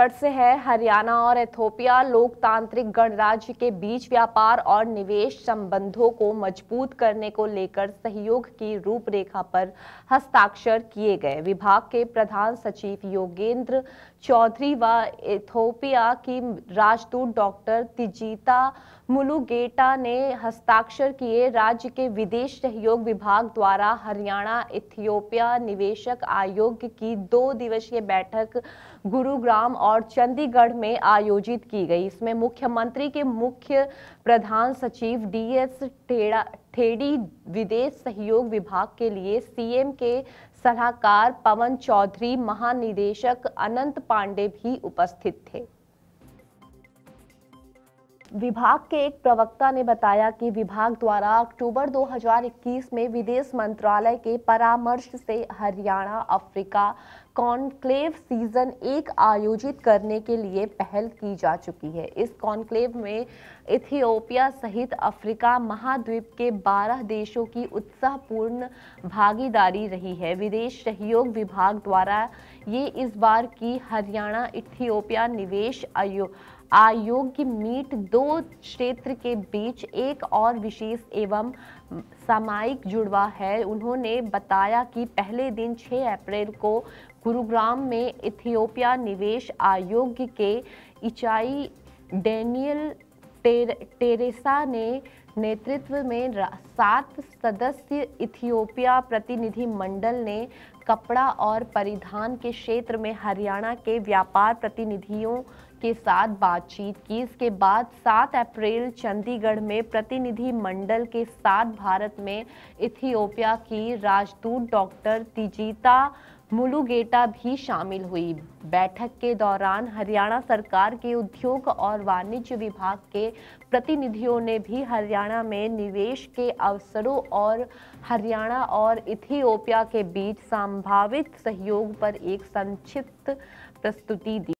चंडीगढ़ से है हरियाणा और एथोपिया लोकतांत्रिक गणराज्य के बीच व्यापार और निवेश संबंधों को मजबूत करने को लेकर सहयोग की रूपरेखा पर हस्ताक्षर किए गए विभाग के प्रधान सचिव योगेंद्र चौधरी व एथोपिया की राजदूत डॉक्टर तिजीता मुलुगेटा ने हस्ताक्षर किए राज्य के विदेश सहयोग विभाग द्वारा हरियाणा इथियोपिया निवेशक आयोग की दो दिवसीय बैठक गुरुग्राम और चंडीगढ़ में आयोजित की गई इसमें मुख्यमंत्री के मुख्य प्रधान सचिव डीएस ठेड़ी विदेश सहयोग विभाग के लिए सीएम के सलाहकार पवन चौधरी महानिदेशक अनंत पांडे भी उपस्थित थे विभाग के एक प्रवक्ता ने बताया कि विभाग द्वारा अक्टूबर 2021 में विदेश मंत्रालय के परामर्श से हरियाणा अफ्रीका कॉन्क्लेव सीजन एक आयोजित करने के लिए पहल की जा चुकी है इस कॉन्क्लेव में इथियोपिया सहित अफ्रीका महाद्वीप के 12 देशों की उत्साहपूर्ण भागीदारी रही है विदेश सहयोग विभाग द्वारा ये इस बार की हरियाणा इथियोपिया निवेश आयोग आयोग मीट दो क्षेत्र के बीच एक और विशेष एवं सामायिक जुड़वा है उन्होंने बताया कि पहले दिन 6 अप्रैल को गुरुग्राम में इथियोपिया निवेश आयोग के इचाई डेनियल टेर, टेरेसा ने नेतृत्व में सात सदस्य इथियोपिया प्रतिनिधि मंडल ने कपड़ा और परिधान के क्षेत्र में हरियाणा के व्यापार प्रतिनिधियों के साथ बातचीत की इसके बाद 7 अप्रैल चंडीगढ़ में प्रतिनिधि मंडल के साथ भारत में इथियोपिया की राजदूत डॉक्टर तिजीता मुलुगेटा भी शामिल हुई बैठक के दौरान हरियाणा सरकार के उद्योग और वाणिज्य विभाग के प्रतिनिधियों ने भी हरियाणा में निवेश के अवसरों और हरियाणा और इथियोपिया के बीच संभावित सहयोग पर एक संक्षिप्त प्रस्तुति दी